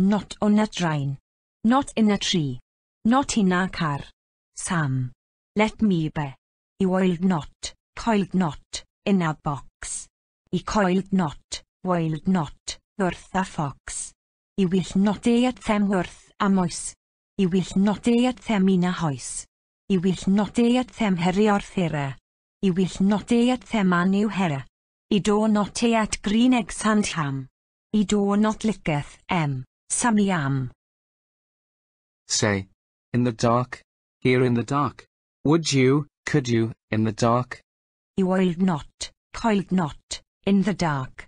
Not on a train. Not in a tree. Not in a car. Sam. Let me be. I wild not. Coiled not. In a box. I coiled not. Wild not. worth a fox. I will not e at them worth a moes. I will not e at them in a hoes. I will not e at them heri thera. I will not e at them aniw hera. I do not e at green eggs and ham. I do not licketh em. Samyam. Say, in the dark, here in the dark. Would you, could you, in the dark? You will not, coiled not, in the dark.